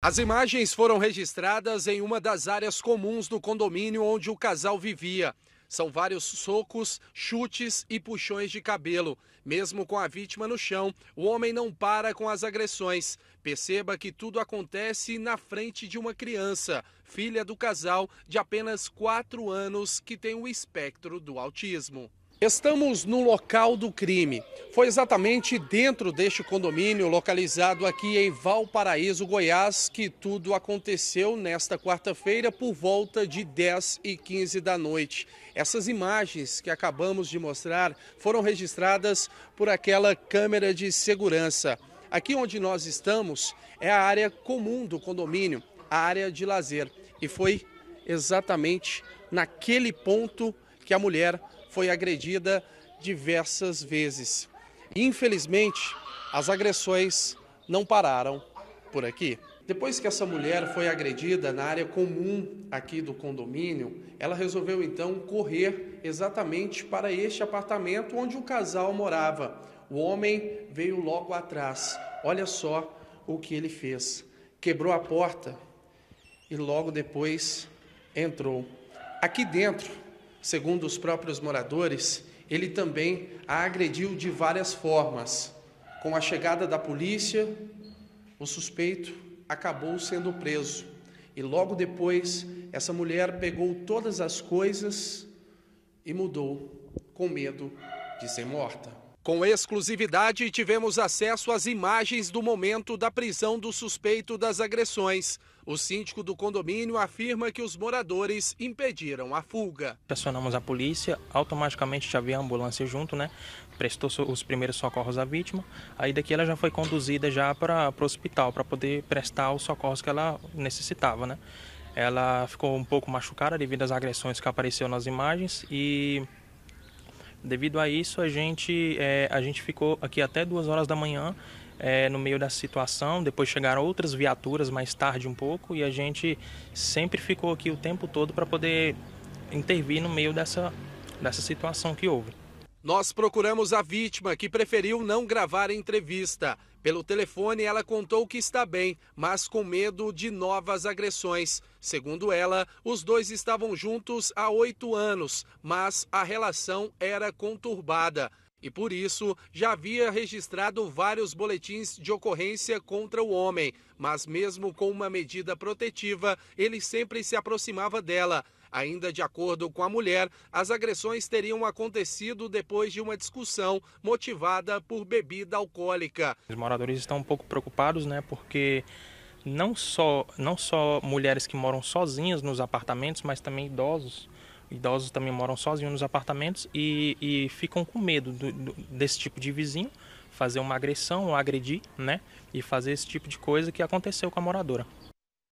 As imagens foram registradas em uma das áreas comuns do condomínio onde o casal vivia. São vários socos, chutes e puxões de cabelo. Mesmo com a vítima no chão, o homem não para com as agressões. Perceba que tudo acontece na frente de uma criança, filha do casal de apenas 4 anos que tem o espectro do autismo. Estamos no local do crime. Foi exatamente dentro deste condomínio, localizado aqui em Valparaíso, Goiás, que tudo aconteceu nesta quarta-feira por volta de 10 e 15 da noite. Essas imagens que acabamos de mostrar foram registradas por aquela câmera de segurança. Aqui onde nós estamos é a área comum do condomínio, a área de lazer. E foi exatamente naquele ponto que a mulher foi agredida diversas vezes. Infelizmente, as agressões não pararam por aqui. Depois que essa mulher foi agredida na área comum aqui do condomínio, ela resolveu então correr exatamente para este apartamento onde o casal morava. O homem veio logo atrás. Olha só o que ele fez: quebrou a porta e logo depois entrou. Aqui dentro segundo os próprios moradores, ele também a agrediu de várias formas. Com a chegada da polícia, o suspeito acabou sendo preso. E logo depois, essa mulher pegou todas as coisas e mudou, com medo de ser morta. Com exclusividade, tivemos acesso às imagens do momento da prisão do suspeito das agressões. O síndico do condomínio afirma que os moradores impediram a fuga. Acionamos a polícia, automaticamente já havia ambulância junto, né? Prestou os primeiros socorros à vítima. Aí daqui ela já foi conduzida já para o hospital para poder prestar os socorros que ela necessitava, né? Ela ficou um pouco machucada devido às agressões que apareceram nas imagens e devido a isso a gente, é, a gente ficou aqui até duas horas da manhã é, no meio da situação. Depois chegaram outras viaturas mais tarde um pouco e a gente sempre ficou aqui o tempo todo para poder intervir no meio dessa, dessa situação que houve. Nós procuramos a vítima, que preferiu não gravar a entrevista. Pelo telefone, ela contou que está bem, mas com medo de novas agressões. Segundo ela, os dois estavam juntos há oito anos, mas a relação era conturbada e por isso já havia registrado vários boletins de ocorrência contra o homem, mas mesmo com uma medida protetiva, ele sempre se aproximava dela. Ainda de acordo com a mulher, as agressões teriam acontecido depois de uma discussão motivada por bebida alcoólica. Os moradores estão um pouco preocupados, né, porque não só não só mulheres que moram sozinhas nos apartamentos, mas também idosos idosos também moram sozinhos nos apartamentos e, e ficam com medo do, do, desse tipo de vizinho fazer uma agressão ou agredir, né? E fazer esse tipo de coisa que aconteceu com a moradora.